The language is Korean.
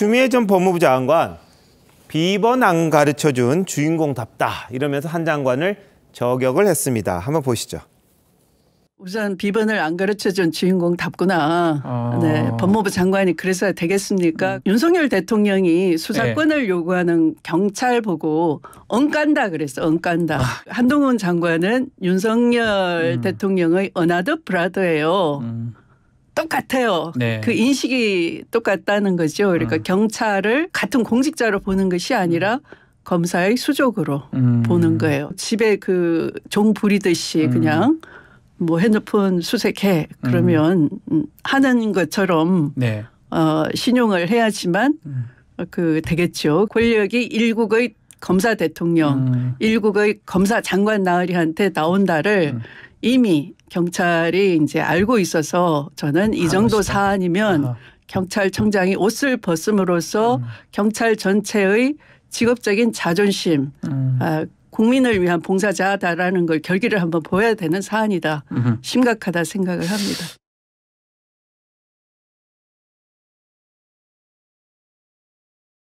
추미애 전 법무부 장관 비번 안 가르쳐준 주인공답다 이러면서 한 장관을 저격을 했습니다. 한번 보시죠. 우선 비번을 안 가르쳐준 주인공 답구나. 아. 네, 법무부 장관이 그래서 되겠습니까? 음. 윤석열 대통령이 수사권을 네. 요구하는 경찰 보고 엉깐다 그랬어. 엉깐다. 아. 한동훈 장관은 윤석열 음. 대통령의 어나더 브라더예요. 음. 똑같아요. 네. 그 인식이 똑같다는 거죠. 그러니까 음. 경찰을 같은 공직자로 보는 것이 아니라 음. 검사의 수족으로 음. 보는 거예요. 집에 그 종 부리듯이 음. 그냥 뭐 핸드폰 수색해 그러면 음. 하는 것처럼 네. 어, 신용을 해야지만 그 되겠죠. 권력이 일국의 검사 대통령, 음. 일국의 검사 장관 나으리한테 나온다를 음. 이미 경찰이 이제 알고 있어서 저는 이 아, 정도 아, 사안이면 아 경찰청장이 옷을 벗음으로써 음. 경찰 전체의 직업적인 자존심, 음. 아, 국민을 위한 봉사자다라는 걸 결기를 한번 보여야 되는 사안이다. 음 심각하다 생각을 합니다.